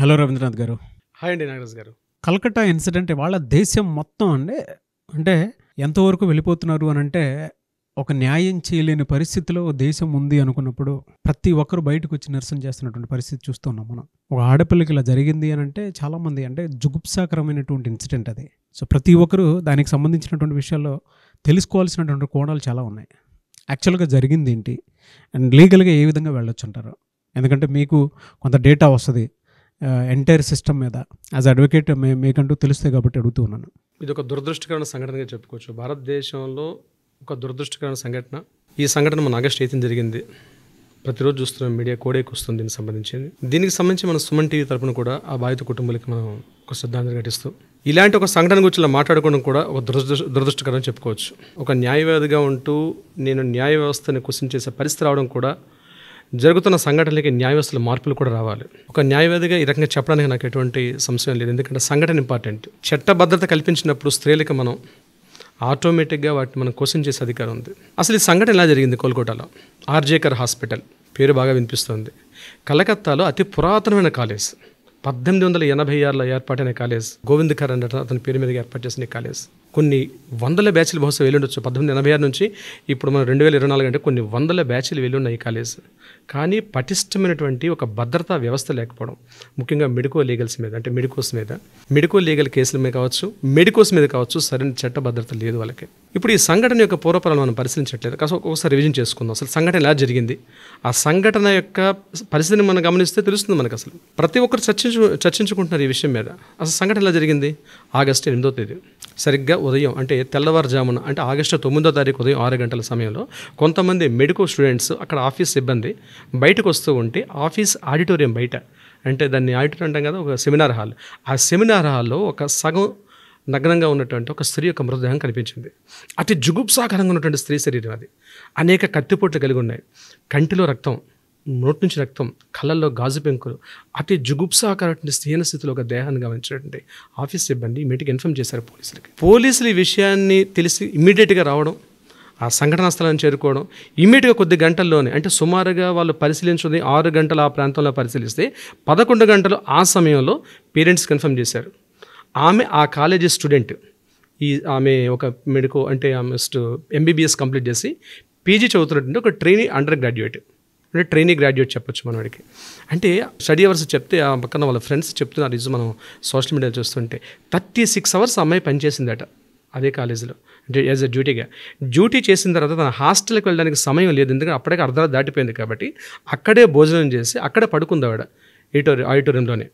Hello Rabindranath గారు hi అండి నాగరాజ్ గారు కలకత్తా ఇన్సిడెంట్ వాళ్ళ దేశం మొత్తం అండి అంటే ఎంతవరకు వెళ్ళిపోతున్నారు అని అంటే ఒక న్యాయం చేయలేని పరిస్థితిలో దేశం ఉంది అనుకున్నప్పుడు ప్రతి ఒక్కరు బయటకు వచ్చి నిరసన చేస్తున్నటువంటి పరిస్థితి చూస్తున్నాం మనం ఒక ఆడపిల్లకి ఇలా జరిగింది అని అంటే చాలామంది అంటే జుగుప్సాకరమైనటువంటి ఇన్సిడెంట్ అది సో ప్రతి ఒక్కరు దానికి సంబంధించినటువంటి విషయాల్లో తెలుసుకోవాల్సినటువంటి కోణాలు చాలా ఉన్నాయి యాక్చువల్గా జరిగింది ఏంటి అండ్ లీగల్గా ఏ విధంగా వెళ్ళొచ్చు అంటారు ఎందుకంటే మీకు కొంత డేటా వస్తుంది ఎంటైర్ uh, సిస్టమ్ మీద యాజ్ అడ్వకేట్ మే మీకంటూ తెలుస్తాయి కాబట్టి అడుగుతూ ఉన్నాను ఇది ఒక దురదృష్టకరణ సంఘటనగా చెప్పుకోవచ్చు భారతదేశంలో ఒక దురదృష్టకరణ సంఘటన ఈ సంఘటన మన ఆగస్ట్ ఎయితీన్ జరిగింది ప్రతిరోజు చూస్తున్న మీడియా కోడేకి వస్తుంది దీనికి సంబంధించింది దీనికి సంబంధించి మన సుమన్ టీవీ తరపున కూడా ఆ బాధిత కుటుంబాలకి మనం ఒక శ్రద్ధాంజలి ఘటిస్తూ ఇలాంటి ఒక సంఘటన గురించి మాట్లాడుకోవడం కూడా ఒక దురదృష్ట దురదృష్టకరం చెప్పుకోవచ్చు ఒక న్యాయవాదిగా ఉంటూ నేను న్యాయ వ్యవస్థని చేసే పరిస్థితి రావడం కూడా జరుగుతున్న సంఘటనలకి న్యాయవ్యవస్థలో మార్పులు కూడా రావాలి ఒక న్యాయవాదిగా ఈ రకంగా చెప్పడానికి నాకు ఎటువంటి సంశయం లేదు ఎందుకంటే సంఘటన ఇంపార్టెంట్ చట్టభద్రత కల్పించినప్పుడు స్త్రీలకు మనం ఆటోమేటిక్గా వాటిని మనం క్వశ్చన్ చేసే అధికారం ఉంది అసలు ఈ సంఘటన ఎలా జరిగింది కోల్కతాలో ఆర్జేకర్ హాస్పిటల్ పేరు బాగా వినిపిస్తుంది కలకత్తాలో అతి పురాతనమైన కాలేజ్ పద్దెనిమిది వందల ఎనభై ఆరులో ఏర్పాటైన కాలేజ్ గోవింద్ ఖర్ అన్న అతని పేరు మీద ఏర్పాటు చేసిన కాలేజ్ కొన్ని వందల బ్యాచ్లు బహుశా వెళ్ళుండొచ్చు పద్దెనిమిది ఎనభై ఆరు నుంచి ఇప్పుడు మనం రెండు వేల ఇరవై నాలుగు అంటే కొన్ని వందల బ్యాచ్లు వెళ్ళున్నాయి కాలేజ్ కానీ పటిష్టమైనటువంటి ఒక భద్రతా వ్యవస్థ లేకపోవడం ముఖ్యంగా మెడికో లీగల్స్ మీద అంటే మెడికోస్ మీద మెడికో లీగల్ కేసుల మీద కావచ్చు మెడికోస్ మీద కావచ్చు సరైన చట్ట భద్రత లేదు వాళ్ళకి ఇప్పుడు ఈ సంఘటన యొక్క పూర్వపరాలు మనం పరిశీలించట్లేదు కాస్త ఒకసారి రివిజన్ చేసుకుందాం అసలు సంఘటన ఎలా జరిగింది ఆ సంఘటన యొక్క పరిస్థితిని మనం గమనిస్తే తెలుస్తుంది మనకు అసలు ప్రతి ఒక్కరు చర్చించు చర్చించుకుంటున్నారు ఈ విషయం మీద అసలు సంఘటన ఎలా జరిగింది ఆగస్టు ఎనిమిదో తేదీ సరిగ్గా ఉదయం అంటే తెల్లవారుజామున అంటే ఆగస్టు తొమ్మిదో తారీఖు ఉదయం ఆరు గంటల సమయంలో కొంతమంది మెడికల్ స్టూడెంట్స్ అక్కడ ఆఫీస్ సిబ్బంది బయటకు వస్తూ ఉంటే ఆఫీస్ ఆడిటోరియం బయట అంటే దాన్ని ఆడిటోరియం అంటాం కదా ఒక సెమినార్ హాల్ ఆ సెమినార్ హాల్లో ఒక సగం నగ్నంగా ఉన్నటువంటి ఒక స్త్రీ యొక్క మృతదేహం కనిపించింది అతి జుగుప్సాకరంగా ఉన్నటువంటి స్త్రీ శరీరం అది అనేక కత్తిపోట్లు కలిగి ఉన్నాయి కంటిలో రక్తం నోటి నుంచి రక్తం కళ్ళల్లో గాజు పెంకులు అతి జుగుప్సాకరటువంటి స్థీన స్థితిలో ఒక దేహాన్ని గమనించినటువంటి ఆఫీస్ సిబ్బంది ఇమీడియట్గా ఇన్ఫామ్ చేశారు పోలీసులకి పోలీసులు ఈ విషయాన్ని తెలిసి ఇమీడియట్గా రావడం ఆ సంఘటనా స్థలాన్ని చేరుకోవడం ఇమీడియట్గా కొద్ది గంటల్లోనే అంటే సుమారుగా వాళ్ళు పరిశీలించుకుని ఆరు గంటలు ఆ ప్రాంతంలో పరిశీలిస్తే పదకొండు గంటలు ఆ సమయంలో పేరెంట్స్ కన్ఫర్మ్ చేశారు ఆమె ఆ కాలేజీ స్టూడెంట్ ఈ ఆమె ఒక మెడికో అంటే ఆమె ఎంబీబీఎస్ కంప్లీట్ చేసి పీజీ చదువుతున్నట్టు ఒక ట్రైనీ అండర్ గ్రాడ్యుయేట్ అంటే ట్రైనింగ్ గ్రాడ్యుయేట్ చెప్పొచ్చు మనవాడికి అంటే స్టడీ అవర్స్ చెప్తే ఆ పక్కన వాళ్ళ ఫ్రెండ్స్ చెప్తున్నారు ఇది మనం సోషల్ మీడియా చూస్తుంటే థర్టీ సిక్స్ అవర్స్ అమ్మాయి పనిచేసిందట అదే కాలేజీలో అంటే యాజ్ అ డ్యూటీగా డ్యూటీ చేసిన తర్వాత తన హాస్టల్కి వెళ్ళడానికి సమయం లేదు ఎందుకంటే అప్పటికే అర్ధరాత్రి దాటిపోయింది కాబట్టి అక్కడే భోజనం చేసి అక్కడే పడుకుందావాడ ఆడిటోరియం ఆడిటోరియంలోనే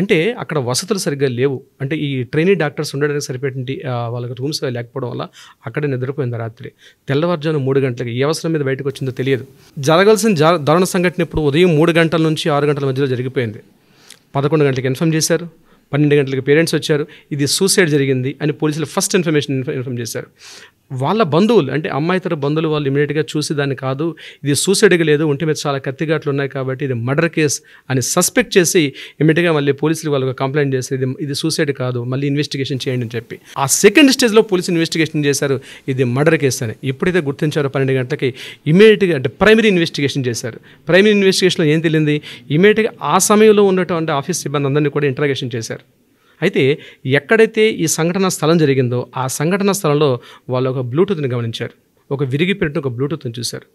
అంటే అక్కడ వసతులు సరిగ్గా లేవు అంటే ఈ ట్రైనీ డాక్టర్స్ ఉండడానికి సరిపెట్టి వాళ్ళకి రూమ్స్ లేకపోవడం వల్ల అక్కడే నిద్రపోయింది రాత్రి తెల్లవారుజామున మూడు గంటలకి ఏ అవసరం మీద బయటకు వచ్చిందో తెలియదు జరగాల్సిన దారుణ సంఘటన ఇప్పుడు ఉదయం మూడు గంటల నుంచి ఆరు గంటల మధ్యలో జరిగిపోయింది పదకొండు గంటలకు ఇన్ఫామ్ చేశారు పన్నెండు గంటలకు పేరెంట్స్ వచ్చారు ఇది సూసైడ్ జరిగింది అని పోలీసులు ఫస్ట్ ఇన్ఫర్మేషన్ ఇన్ఫార్మ్ చేశారు వాళ్ళ బంధువులు అంటే అమ్మాయి తర బంధువులు వాళ్ళు ఇమీడియట్గా చూసి దాన్ని కాదు ఇది సూసైడ్గా లేదు ఒంటి మీద చాలా కత్తిఘాట్లు ఉన్నాయి కాబట్టి ఇది మర్డర్ కేస్ అని సస్పెక్ట్ చేసి ఇమీడియట్గా మళ్ళీ పోలీసులు వాళ్ళు కంప్లైంట్ చేసి ఇది ఇది సూసైడ్ కాదు మళ్ళీ ఇన్వెస్టిగేషన్ చేయండి అని చెప్పి ఆ సెకండ్ స్టేజ్లో పోలీసు ఇన్వెస్టిగేషన్ చేశారు ఇది మర్డర్ కేసు అని ఎప్పుడైతే గుర్తించారో పన్నెండు గంటలకి ఇమీడియట్గా అంటే ప్రైమరీ ఇన్వెస్టిగేషన్ చేశారు ప్రైమరీ ఇన్వెస్టిగేషన్లో ఏం తెలియదు ఇమీడియట్గా ఆ సమయంలో ఉన్నటువంటి ఆఫీస్ సిబ్బంది అందరినీ కూడా ఇంటరాగేషన్ చేశారు అయితే ఎక్కడైతే ఈ సంఘటన స్థలం జరిగిందో ఆ సంఘటన స్థలంలో వాళ్ళు ఒక బ్లూటూత్ని గమనించారు ఒక విరిగిపెట్టిన ఒక బ్లూటూత్ని చూశారు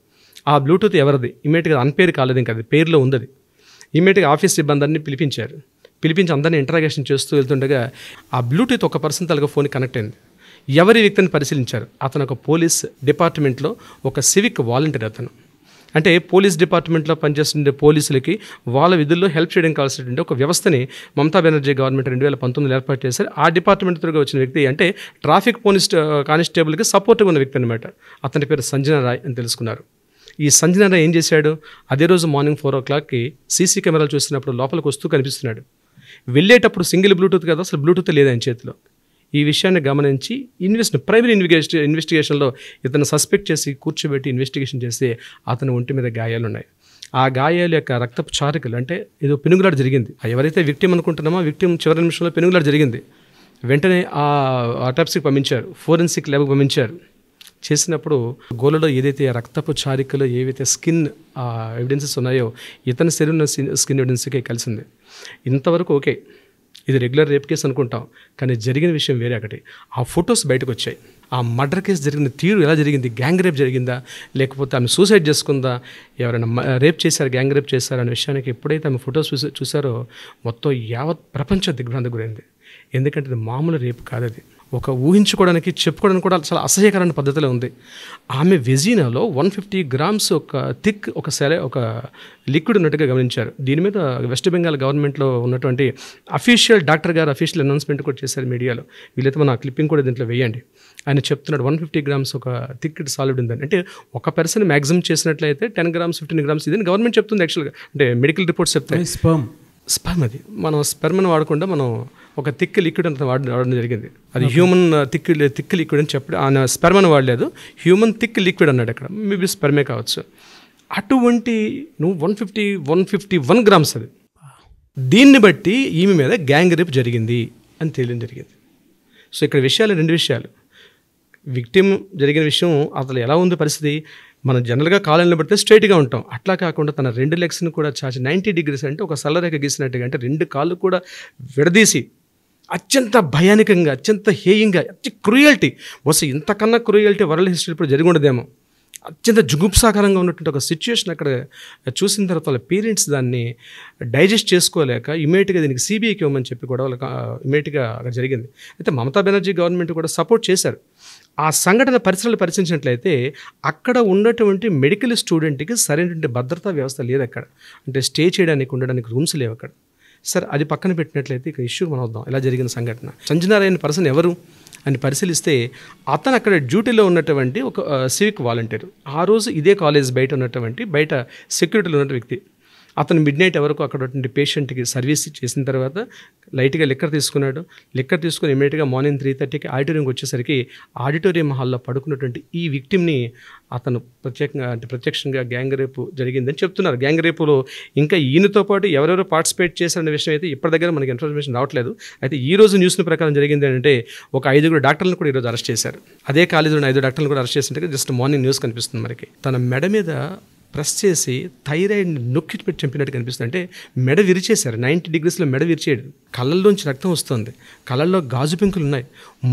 ఆ బ్లూటూత్ ఎవరిది ఇమీడియట్గా అన్పేరు కాలేదు ఇంకా అది పేరులో ఉందది ఇమీడియట్గా ఆఫీస్ సిబ్బందిని పిలిపించారు పిలిపించి అందరినీ ఇంటరాగేషన్ చేస్తూ వెళ్తుండగా ఆ బ్లూటూత్ ఒక పర్సన్ తలగా ఫోన్ కనెక్ట్ అయింది ఎవరి వ్యక్తిని పరిశీలించారు అతను ఒక పోలీస్ డిపార్ట్మెంట్లో ఒక సివిక్ వాలంటీర్ అతను అంటే పోలీస్ డిపార్ట్మెంట్లో పనిచేస్తుండే పోలీసులకి వాళ్ళ విధుల్లో హెల్ప్ చేయడం కావాల్సినటువంటి ఒక వ్యవస్థని మమతా బెనర్జీ గవర్నమెంట్ రెండు వేల పంతొమ్మిదిలో ఏర్పాటు చేశారు ఆ డిపార్ట్మెంట్ త్వరగా వచ్చిన వ్యక్తి అంటే ట్రాఫిక్ పోలీస్ కానిస్టేబుల్కి సపోర్ట్గా ఉన్న వ్యక్తి అనమాట అతని పేరు సంజన రాయ్ అని తెలుసుకున్నారు ఈ సంజన రాయ్ ఏం చేశాడు అదే రోజు మార్నింగ్ ఫోర్ ఓ క్లాక్కి సీసీ కెమెరాలు చూసినప్పుడు లోపలికి వస్తూ కనిపిస్తున్నాడు వెళ్ళేటప్పుడు సింగిల్ బ్లూటూత్ కదా అసలు బ్లూటూత్ లేదు ఆయన చేతిలో ఈ విషయాన్ని గమనించి ఇన్వెస్ట్ ప్రైమరీ ఇన్వెస్టి ఇన్వెస్టిగేషన్లో ఇతను సస్పెక్ట్ చేసి కూర్చోబెట్టి ఇన్వెస్టిగేషన్ చేస్తే అతని ఒంటి మీద గాయాలు ఉన్నాయి ఆ గాయాల యొక్క రక్తపు చారికలు అంటే ఏదో పెనుగులాడు జరిగింది ఎవరైతే విక్టిం అనుకుంటున్నామో విక్టిం చివరి నిమిషంలో పెనుగులాడు జరిగింది వెంటనే ఆ అటాప్సీకి పంపించారు ఫోరెన్సిక్ ల్యాబ్కి పంపించారు చేసినప్పుడు గోలలో ఏదైతే రక్తపు చారికలు ఏవైతే స్కిన్ ఎవిడెన్సెస్ ఉన్నాయో ఇతని శరీరంలో స్కిన్ ఎవిడెన్స్కే కలిసింది ఇంతవరకు ఓకే ఇది రెగ్యులర్ రేప్ కేసు అనుకుంటాం కానీ జరిగిన విషయం వేరే ఒకటి ఆ ఫొటోస్ బయటకు వచ్చాయి ఆ మర్డర్ కేసు జరిగిన తీరు ఎలా జరిగింది గ్యాంగ్ రేప్ జరిగిందా లేకపోతే ఆమె సూసైడ్ చేసుకుందా ఎవరైనా రేప్ చేశారు గ్యాంగ్ రేప్ చేశారు అనే విషయానికి ఎప్పుడైతే ఆమె ఫొటోస్ చూసారో మొత్తం యావత్ ప్రపంచ దిగ్భ్రాంతి గురైంది ఎందుకంటే ఇది మామూలు రేపు కాదు అది ఒక ఊహించుకోవడానికి చెప్పుకోవడానికి కూడా చాలా అసహ్యకరమైన పద్ధతిలో ఉంది ఆమె వెజీనాలో వన్ ఫిఫ్టీ గ్రామ్స్ ఒక థిక్ ఒక సెలే ఒక లిక్విడ్ ఉన్నట్టుగా గమనించారు దీని మీద వెస్ట్ బెంగాల్ గవర్నమెంట్లో ఉన్నటువంటి అఫీషియల్ డాక్టర్ గారు అఫీషియల్ అనౌన్స్మెంట్ కూడా చేశారు మీడియాలో వీళ్ళైతే మన క్లిప్పింగ్ కూడా దీంట్లో వేయండి ఆయన చెప్తున్నాడు వన్ ఫిఫ్టీ గ్రామ్స్ ఒక థిక్ సాలిడ్ ఉందని అంటే ఒక పర్సన్ మ్యాక్సిమం చేసినట్లయితే టెన్ గ్రామ్స్ ఫిఫ్టీన్ గ్రామ్స్ ఇదని గవర్నమెంట్ చెప్తుంది యాక్చువల్గా అంటే మెడికల్ రిపోర్ట్స్ చెప్తాయి స్పర్మ్ స్పర్మ్ అది మనం స్పెర్మన్ వాడకుండా మనం ఒక తిక్కి లిక్విడ్ అంత వాడడం జరిగింది అది హ్యూమన్ uh, తిక్కి తిక్కి లిక్విడ్ అని చెప్పడం ఆయన అని వాడలేదు హ్యూమన్ థిక్ లిక్విడ్ అన్నాడు అక్కడ మేబీ స్పెర్మే కావచ్చు అటువంటి నువ్వు one fifty one fifty one grams అది దీన్ని బట్టి ఈమె మీద గ్యాంగ్ రేప్ జరిగింది అని తెలియడం జరిగింది సో ఇక్కడ విషయాలు రెండు విషయాలు విక్టిమ్ జరిగిన విషయం అతను ఎలా ఉంది పరిస్థితి మనం జనరల్గా కాలంలో పడితే స్ట్రైట్గా ఉంటాం అట్లా కాకుండా తన రెండు లెగ్స్ని కూడా చాచి నైంటీ డిగ్రీస్ అంటే ఒక సల్లరేఖ గీసినట్టుగా అంటే రెండు కాళ్ళు కూడా విడదీసి అత్యంత భయానికంగా అత్యంత హేయంగా అతి క్రూయల్టీ వస్తే ఇంతకన్నా క్రూయల్టీ వరల్డ్ హిస్టరీ ఇప్పుడు జరిగి ఉండదేమో అత్యంత జుగుప్సాకరంగా ఉన్నటువంటి ఒక సిచ్యువేషన్ అక్కడ చూసిన తర్వాత వాళ్ళ పేరెంట్స్ దాన్ని డైజెస్ట్ చేసుకోలేక ఇమీడియట్గా దీనికి సిబిఐకి ఇవ్వమని చెప్పి కూడా వాళ్ళకి ఇమీడియట్గా అక్కడ జరిగింది అయితే మమతా బెనర్జీ గవర్నమెంట్ కూడా సపోర్ట్ చేశారు ఆ సంఘటన పరిసరాలు పరిశీలించినట్లయితే అక్కడ ఉన్నటువంటి మెడికల్ స్టూడెంట్కి సరైనటువంటి భద్రతా వ్యవస్థ లేదు అక్కడ అంటే స్టే చేయడానికి ఉండడానికి రూమ్స్ లేవు అక్కడ సరే అది పక్కన పెట్టినట్లయితే ఇక ఇష్యూ మనం వద్దాం ఇలా జరిగిన సంఘటన సంజనారాయణ పర్సన్ ఎవరు అని పరిశీలిస్తే అతను అక్కడ డ్యూటీలో ఉన్నటువంటి ఒక సివిక్ వాలంటీర్ ఆ రోజు ఇదే కాలేజ్ బయట ఉన్నటువంటి బయట సెక్యూరిటీలో ఉన్న వ్యక్తి అతను మిడ్ నైట్ వరకు అక్కడ పేషెంట్కి సర్వీస్ చేసిన తర్వాత లైట్గా లిక్కర్ తీసుకున్నాడు లిక్కర్ తీసుకుని ఇమీడియట్గా మార్నింగ్ త్రీ థర్టీకి ఆడిటోరియంకి వచ్చేసరికి ఆడిటోరియం హాల్లో పడుకున్నటువంటి ఈ విక్టిమ్ని అతను ప్రత్యేకంగా అంటే ప్రత్యక్షంగా గ్యాంగ్ రేపు జరిగిందని చెప్తున్నారు గ్యాంగ్ రేపులో ఇంకా ఈయనతో పాటు ఎవరెవరు పార్టిసిపేట్ చేశారనే విషయం అయితే ఇప్పటి దగ్గర మనకి ఇన్ఫర్మేషన్ రావట్లేదు అయితే ఈ రోజు న్యూస్ ప్రకారం జరిగింది ఏంటంటే ఒక ఐదుగురు డాక్టర్లను కూడా ఈరోజు అరెస్ట్ చేశారు అదే కాలేజీలో ఐదు డాక్టర్లను కూడా అరెస్ట్ చేసినట్టుగా జస్ట్ మార్నింగ్ న్యూస్ కనిపిస్తుంది మనకి తన మెడ మీద ప్రెస్ చేసి థైరాయిడ్ నొక్కి పెట్టి చంపినట్టు కనిపిస్తుంది అంటే మెడ విరిచేశారు నైంటీ డిగ్రీస్లో మెడ విరిచేయడు కళ్ళల్లోంచి రక్తం వస్తుంది కళ్ళల్లో గాజు పెంకులు ఉన్నాయి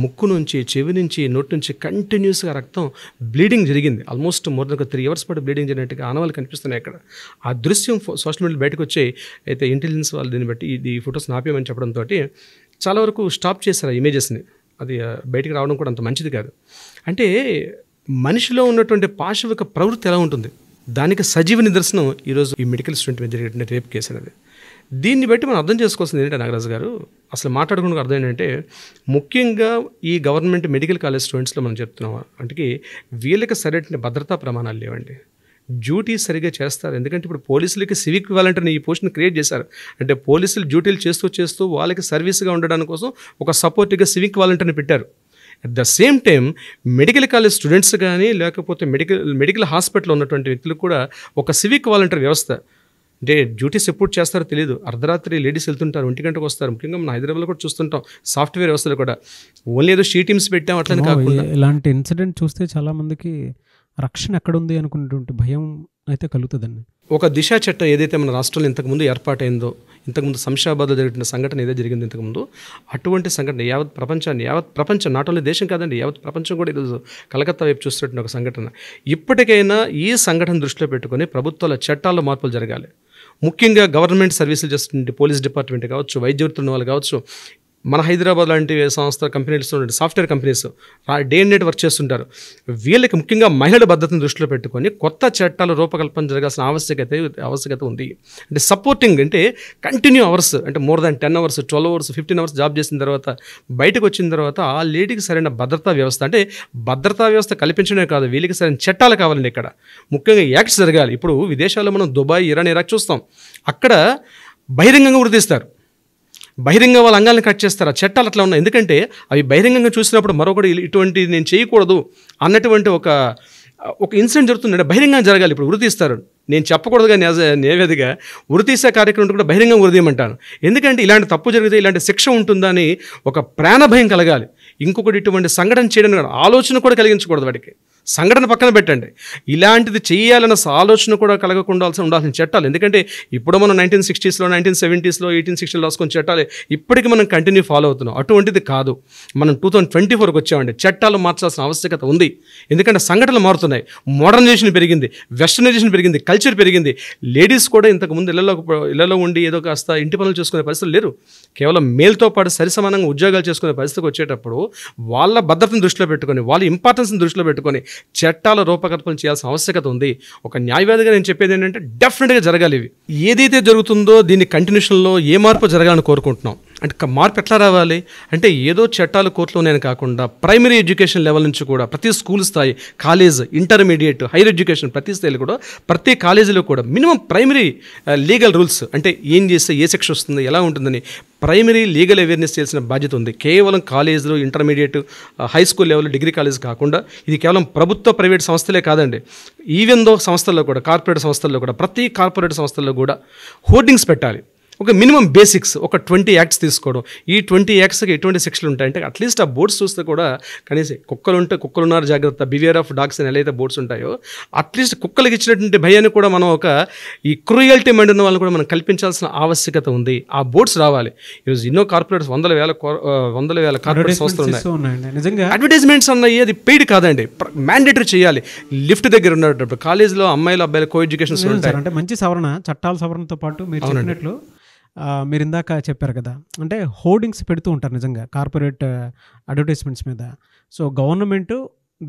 ముక్కు నుంచి చెవి నుంచి నోటి నుంచి కంటిన్యూస్గా రక్తం బ్లీడింగ్ జరిగింది ఆల్మోస్ట్ మోర్ దన్ ఒక త్రీ అవర్స్ పాటు బ్లీడింగ్ జరిగినట్టుగా ఆనవాళ్ళు కనిపిస్తున్నాయి అక్కడ ఆ దృశ్యం సోషల్ మీడియా బయటకు వచ్చి అయితే ఇంటెలిజెన్స్ వాళ్ళు దీన్ని బట్టి ఈ ఫొటోస్ నాప్యమని చెప్పడంతో చాలా వరకు స్టాప్ చేశారు ఆ ఇమేజెస్ని అది బయటకు రావడం కూడా అంత మంచిది కాదు అంటే మనిషిలో ఉన్నటువంటి పాశవిక ప్రవృత్తి ఎలా ఉంటుంది దానికి సజీవ నిదర్శనం ఈరోజు ఈ మెడికల్ స్టూడెంట్ మీద జరిగేటువంటి రేపు కేసు అనేది దీన్ని బట్టి మనం అర్థం చేసుకోవాల్సింది ఏంటంటే నాగరాజు గారు అసలు మాట్లాడుకున్న అర్థం ఏంటంటే ముఖ్యంగా ఈ గవర్నమెంట్ మెడికల్ కాలేజ్ స్టూడెంట్స్లో మనం చెప్తున్నాం అంటే వీళ్ళకి సరైన భద్రతా ప్రమాణాలు లేవండి డ్యూటీ సరిగా చేస్తారు ఎందుకంటే ఇప్పుడు పోలీసులకి సివిక్ వాలంటీర్ని ఈ పోస్ట్ని క్రియేట్ చేశారు అంటే పోలీసులు డ్యూటీలు చేస్తూ చేస్తూ వాళ్ళకి సర్వీస్గా ఉండడానికి కోసం ఒక సపోర్ట్గా సివిక్ వాలంటీర్ని పెట్టారు at the same time medical college students కానీ లేకపోతే మెడికల్ మెడికల్ హాస్పిటల్ ఉన్నటువంటి వ్యక్తులు కూడా ఒక సివిక్ వాలంటీర్ వ్యవస్థ అంటే డ్యూటీస్ ఎప్పుడు చేస్తారో తెలియదు అర్ధరాత్రి లేడీస్ వెళ్తుంటారు ఒంటి గంటకు వస్తారు ముఖ్యంగా మన హైదరాబాద్లో కూడా చూస్తుంటాం సాఫ్ట్వేర్ వ్యవస్థలు కూడా ఓన్లీ ఏదో షీ టీమ్స్ పెట్టాం అట్లనే కాకుండా ఇలాంటి ఇన్సిడెంట్ చూస్తే చాలామందికి రక్షణ ఎక్కడుంది అనుకున్నటువంటి భయం అయితే కలుగుతుందండి ఒక దిశ చట్టం ఏదైతే మన రాష్ట్రంలో ఇంతకుముందు ఏర్పాటైందో ఇంతకుముందు శంషాబాద్లో జరిగిన సంఘటన ఏదో జరిగింది ఇంతకుముందు అటువంటి సంఘటన యావత్ ప్రపంచాన్ని యావత్ ప్రపంచం నాట్ ఓన్లీ దేశం కాదండి యావత్ ప్రపంచం కూడా ఈరోజు కలకత్తా వైపు చూస్తున్న ఒక సంఘటన ఇప్పటికైనా ఈ సంఘటన దృష్టిలో పెట్టుకొని ప్రభుత్వాల చట్టాల్లో మార్పులు జరగాలి ముఖ్యంగా గవర్నమెంట్ సర్వీసులు చేస్తున్న పోలీస్ డిపార్ట్మెంట్ కావచ్చు వైద్య వృత్తులు వాళ్ళు కావచ్చు మన హైదరాబాద్ లాంటి సంస్థ companies software companies day and night work చేస్తుంటారు వీళ్ళకి ముఖ్యంగా మహిళల భద్రతను దృష్టిలో పెట్టుకొని కొత్త చట్టాలు రూపకల్పన జరగాల్సిన ఆవశ్యకత ఆవశ్యకత ఉంది అంటే సపోర్టింగ్ అంటే కంటిన్యూ అవర్స్ అంటే more than ten hours twelve hours fifteen hours job చేసిన తర్వాత బయటకు వచ్చిన తర్వాత ఆ లేడీకి సరైన భద్రతా వ్యవస్థ అంటే భద్రతా వ్యవస్థ కల్పించడమే కాదు వీళ్ళకి సరైన చట్టాలు కావాలండి ఇక్కడ ముఖ్యంగా యాక్ట్స్ జరగాలి ఇప్పుడు విదేశాల్లో మనం దుబాయ్ ఇరాన్ ఇరాక్ చూస్తాం అక్కడ బహిరంగంగా గుర్తిస్తారు బహిరంగ వాళ్ళ అంగాలను కట్ చేస్తారు ఆ చట్టాలు అట్లా ఉన్నాయి ఎందుకంటే అవి బహిరంగంగా చూసినప్పుడు మరొకటి ఇటువంటి నేను చేయకూడదు అన్నటువంటి ఒక ఒక ఇన్సిడెంట్ జరుగుతుందంటే బహిరంగంగా జరగాలి ఇప్పుడు ఉరితీస్తారు నేను చెప్పకూడదు కానీ నేవేదిగా ఉరితీసే కార్యక్రమం కూడా బహిరంగం ఉరిదీయమంటాను ఎందుకంటే ఇలాంటి తప్పు జరిగితే ఇలాంటి శిక్ష ఉంటుందని ఒక ప్రాణభయం కలగాలి ఇంకొకటి ఇటువంటి సంఘటన చేయడం ఆలోచన కూడా కలిగించకూడదు వాడికి సంఘటన పక్కన పెట్టండి ఇలాంటిది చేయాలన్న ఆలోచన కూడా కలగకుండా ఉండాల్సిన చట్టాలు ఎందుకంటే ఇప్పుడు మనం నైన్టీన్ సిక్స్టీస్లో నైన్టీన్ సెవెంటీస్లో ఎయిటీన్ సిక్స్టీలో రాసుకుని చట్టాలు ఇప్పటికీ మనం కంటిన్యూ ఫాలో అవుతున్నాం అటువంటిది కాదు మనం టూ థౌజండ్ ట్వంటీ ఫోర్కి వచ్చామండి చట్టాలు మార్చాల్సిన ఆవశ్యకత ఉంది ఎందుకంటే సంఘటనలు మారుతున్నాయి మోడర్నైజేషన్ పెరిగింది వెస్టర్నైజేషన్ పెరిగింది కల్చర్ పెరిగింది లేడీస్ కూడా ఇంతకుముందు ఇళ్లలో ఇళ్లలో ఉండి ఏదో కాస్త ఇంటి పనులు చేసుకునే పరిస్థితులు లేరు కేవలం మేల్తో పాటు సరిసమానంగా ఉద్యోగాలు చేసుకునే పరిస్థితికి వచ్చేటప్పుడు వాళ్ళ భద్రతను దృష్టిలో పెట్టుకొని వాళ్ళ ఇంపార్టెన్స్ని దృష్టిలో పెట్టుకొని చట్టాల రూపకల్పన చేయాల్సిన ఆవశ్యకత ఉంది ఒక న్యాయవాదిగా నేను చెప్పేది ఏంటంటే డెఫినెట్గా జరగాలి ఇవి ఏదైతే జరుగుతుందో దీన్ని కంటిన్యూషన్లో ఏ మార్పు జరగాలని కోరుకుంటున్నాం అంటే మార్పు ఎట్లా రావాలి అంటే ఏదో చట్టాలు కోర్టులోనే కాకుండా ప్రైమరీ ఎడ్యుకేషన్ లెవెల్ నుంచి కూడా ప్రతి స్కూల్ స్థాయి కాలేజ్ ఇంటర్మీడియట్ హైయర్ ఎడ్యుకేషన్ ప్రతి స్థాయిలో కూడా ప్రతి కాలేజీలో కూడా మినిమం ప్రైమరీ లీగల్ రూల్స్ అంటే ఏం చేస్తే ఏ శిక్ష వస్తుంది ఎలా ఉంటుందని ప్రైమరీ లీగల్ అవేర్నెస్ చేయాల్సిన బాధ్యత ఉంది కేవలం కాలేజీలు intermediate high school level degree college కాకుండా ఇది కేవలం ప్రభుత్వ ప్రైవేట్ సంస్థలే కాదండి ఈవెన్ దో సంస్థల్లో కూడా కార్పొరేట్ సంస్థల్లో కూడా ప్రతి కార్పొరేట్ సంస్థల్లో కూడా హోర్డింగ్స్ పెట్టాలి ఒక మినిమం బేసిక్స్ ఒక ట్వంటీ యాక్ట్స్ తీసుకోవడం ఈ ట్వంటీ యాక్ట్స్కి ఎటువంటి శిక్షలు ఉంటాయంటే అట్లీస్ట్ ఆ బోర్డ్స్ చూస్తే కూడా కనీసం కుక్కలు ఉంటే కుక్కలు ఉన్నారు జాగ్రత్త బివియర్ ఆఫ్ డాగ్స్ అని ఎలా బోర్డ్స్ ఉంటాయో అట్లీస్ట్ కుక్కలకు ఇచ్చినటువంటి భయాన్ని కూడా మనం ఒక ఈ క్రూయల్టీ మైండ్ ఉన్న వాళ్ళని కూడా మనం కల్పించాల్సిన ఆవశ్యకత ఉంది ఆ బోర్డ్స్ రావాలి ఈరోజు ఎన్నో కార్పొరేట్స్ వందల వేల వందల వేల కార్పొరేట్ సంస్థలు ఉన్నాయి నిజంగా అడ్వర్టైజ్మెంట్స్ అన్నాయి అది పెయిడ్ కాదండి మ్యాండేటరీ చేయాలి లిఫ్ట్ దగ్గర ఉన్నప్పుడు కాలేజీలో అమ్మాయిలు అబ్బాయిలు కో ఎడ్యుకేషన్ అంటే మంచి సవరణ చట్టాల సవరణతో పాటు మీరు చెప్పినట్లు మీరు ఇందాక చెప్పారు కదా అంటే హోర్డింగ్స్ పెడుతూ ఉంటారు నిజంగా కార్పొరేట్ అడ్వర్టైజ్మెంట్స్ మీద సో గవర్నమెంట్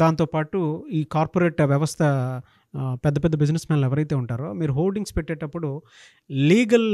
దాంతోపాటు ఈ కార్పొరేట్ వ్యవస్థ పెద్ద పెద్ద బిజినెస్ మ్యాన్లు ఎవరైతే ఉంటారో మీరు హోర్డింగ్స్ పెట్టేటప్పుడు లీగల్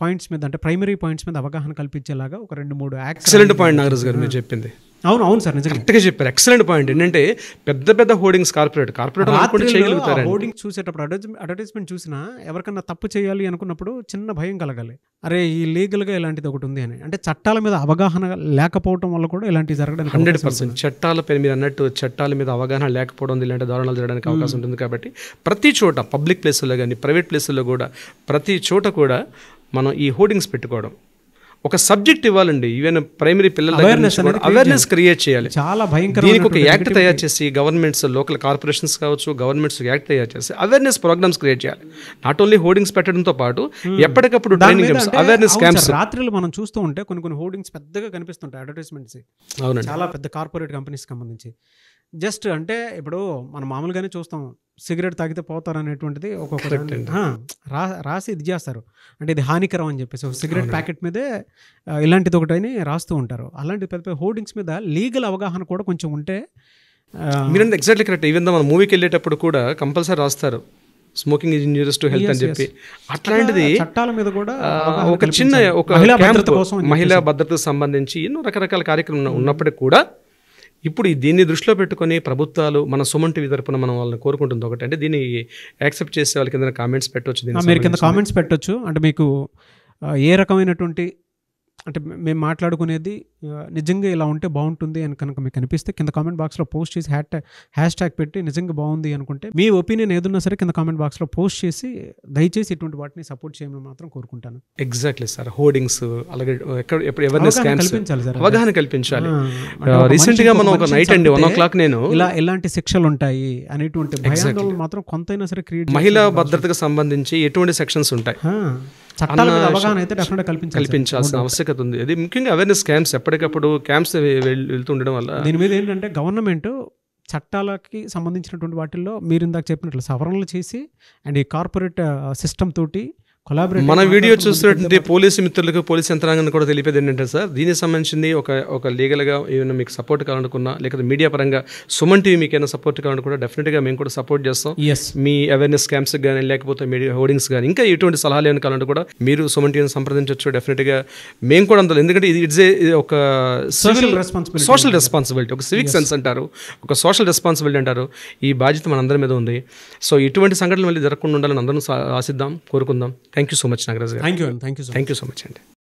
పాయింట్స్ మీద అంటే ప్రైమరీ పాయింట్స్ మీద అవగాహన కల్పించేలాగా ఒక రెండు మూడు యాక్సిడెంట్ పాయింట్ నాగరాజు గారు మీరు చెప్పింది అవును అవును సార్ నిజంగా కరెక్ట్గా చెప్పారు ఎక్సలెంట్ పాయింట్ ఏంటంటే పెద్ద పెద్ద హోర్డింగ్స్ కార్పొరేట్ కార్పొరేట్ చేయగలుగుతారు హోర్డింగ్ చూసేటప్పుడు అడ్వర్టైజ్ అడ్వర్టైజ్మెంట్ చూసినా ఎవరికన్నా తప్పు చేయాలి అనుకున్నప్పుడు చిన్న భయం కలగాలి అరే ఈ లీగల్గా ఇలాంటిది ఒకటి ఉంది అని అంటే చట్టాల మీద అవగాహన లేకపోవడం వల్ల కూడా ఇలాంటివి జరగడానికి హండ్రెడ్ పర్సెంట్ చట్టాల పైన మీరు అన్నట్టు చట్టాల మీద అవగాహన లేకపోవడం ఇలాంటి దారుణాలు జరగడానికి అవకాశం ఉంటుంది కాబట్టి ప్రతి చోట పబ్లిక్ ప్లేసుల్లో కానీ ప్రైవేట్ ప్లేసుల్లో కూడా ప్రతి చోట కూడా మనం ఈ హోర్డింగ్స్ పెట్టుకోవడం ఒక సబ్జెక్ట్ ఇవ్వాలండి ఈవెన్ ప్రైమరీ పిల్లల అవేర్నెస్ అవేర్నెస్ క్రియేట్ చేయాలి చాలా భయంకర దీనికి ఒక యాక్ట్ తయారు చేసి గవర్నమెంట్స్ లోకల్ కార్పొరేషన్స్ కావచ్చు గవర్నమెంట్స్ యాక్ట్ తయారు చేసి అవేర్నెస్ ప్రోగ్రామ్స్ క్రియేట్ చేయాలి నాట్ ఓన్లీ హోర్డింగ్స్ పెట్టడంతో పాటు hmm. ఎప్పటికప్పుడు ట్రైనింగ్ అవేర్నెస్ క్యాంప్స్ రాత్రిలో మనం చూస్తూ ఉంటే కొన్ని కొన్ని హోర్డింగ్స్ పెద్దగా కనిపిస్తుంటాయి అడ్వర్టైజ్మెంట్స్ అవునండి చాలా పెద్ద కార్పొరేట్ కంపెనీస్ సంబంధించి జస్ట్ అంటే ఇప్పుడు మనం మామూలుగానే చూస్తాం సిగరెట్ తాగితే పోతారు అనేటువంటిది ఒక్కొక్క రాసి ఇది చేస్తారు అంటే ఇది హానికరం అని చెప్పేసి సిగరెట్ ప్యాకెట్ మీదే ఇలాంటిది అని రాస్తూ ఉంటారు అలాంటి పెద్ద పెద్ద హోర్డింగ్స్ మీద లీగల్ అవగాహన కూడా కొంచెం ఉంటే మీరంటే ఎగ్జాక్ట్లీ కరెక్ట్ ఈవెన్ మనం మూవీకి వెళ్ళేటప్పుడు కూడా కంపల్సరీ రాస్తారు smoking is injurious to health అని చెప్పి అట్లాంటిది చట్టాల మీద కూడా ఒక చిన్న ఒక మహిళా భద్రతకు సంబంధించి ఎన్నో రకరకాల కార్యక్రమం ఉన్నప్పటికీ కూడా ఇప్పుడు దీన్ని దృష్టిలో పెట్టుకొని ప్రభుత్వాలు మన సుమంటి విదర్పున మనం వాళ్ళని కోరుకుంటుంది ఒకటి అంటే దీన్ని యాక్సెప్ట్ చేసే వాళ్ళకి ఏదైనా కామెంట్స్ పెట్టవచ్చు మీరు కింద కామెంట్స్ పెట్టవచ్చు అంటే మీకు ఏ రకమైనటువంటి అంటే మేము మాట్లాడుకునేది నిజంగా ఇలా ఉంటే బాగుంటుంది అని కనుక మీకు అనిపిస్తే కింద కామెంట్ బాక్స్లో పోస్ట్ చేసి హ్యాట్ హ్యాష్ ట్యాగ్ పెట్టి నిజంగా బాగుంది అనుకుంటే మీ ఒపీనియన్ ఏదన్నా సరే కింద కామెంట్ బాక్స్లో పోస్ట్ చేసి దయచేసి ఇటువంటి వాటిని సపోర్ట్ చేయమని మాత్రం కోరుకుంటాను ఎగ్జాక్ట్లీ సార్ హోర్డింగ్స్ అలాగే ఎక్కడ ఎప్పుడు అవేర్నెస్ కల్పించాలి సార్ అవగాహన కల్పించాలి రీసెంట్గా మనం ఒక నైట్ అండి వన్ ఓ క్లాక్ నేను ఇలా ఎలాంటి శిక్షలు ఉంటాయి అనేటువంటి మాత్రం కొంతైనా సరే క్రియేట్ మహిళా భద్రతకు సంబంధించి ఎటువంటి సెక్షన్స్ ఉంటాయి చట్టాల అవగాహన అయితే డెఫినెట్గా కల్పించాలి కల్పించాల్సిన ఆవశ్యకత ఉంది అది ముఖ్యంగా అవేర్నెస్ క్యాంప్స్ ఎప్పటికప్పుడు క్యాంప్స్ వెళ్తుండడం వల్ల దీని మీద ఏంటంటే గవర్నమెంట్ చట్టాలకి సంబంధించినటువంటి వాటిల్లో మీరు ఇందాక చెప్పినట్లు సవరణలు చేసి అండ్ ఈ కార్పొరేట్ సిస్టమ్ తోటి మన వీడియో చూస్తున్నటువంటి పోలీసు మిత్రులకు పోలీసు యంత్రాంగాన్ని కూడా తెలిపేది ఏంటంటే సార్ దీనికి సంబంధించింది ఒక ఒక లీగల్గా ఏమైనా మీకు సపోర్ట్ కావాలనుకున్నా లేకపోతే మీడియా పరంగా సుమన్ టీవీ మీకు ఏమైనా సపోర్ట్ కావాలనుకున్నా డెఫినెట్గా మేము కూడా సపోర్ట్ చేస్తాం మీ అవేర్నెస్ క్యాంప్స్ కానీ లేకపోతే మీడియా హోర్డింగ్స్ కానీ ఇంకా ఎటువంటి సలహాలు ఏమైనా కూడా మీరు సుమన్ టీవీని సంప్రదించవచ్చు డెఫినెట్గా మేము కూడా అందులో ఎందుకంటే ఇది ఇట్స్ ఏ ఒక సివిల్ రెస్పాన్సిబిలిటీ సోషల్ రెస్పాన్సిబిలిటీ ఒక సివిక్ సెన్స్ అంటారు ఒక సోషల్ రెస్పాన్సిబిలిటీ అంటారు ఈ బాధ్యత మనందరి మీద ఉంది సో ఇటువంటి సంఘటనలు మళ్ళీ జరగకుండా ఉండాలని అందరం ఆశిద్దాం కోరుకుందాం thank you so much Nagaraj గారు thank you thank you thank you so much అండి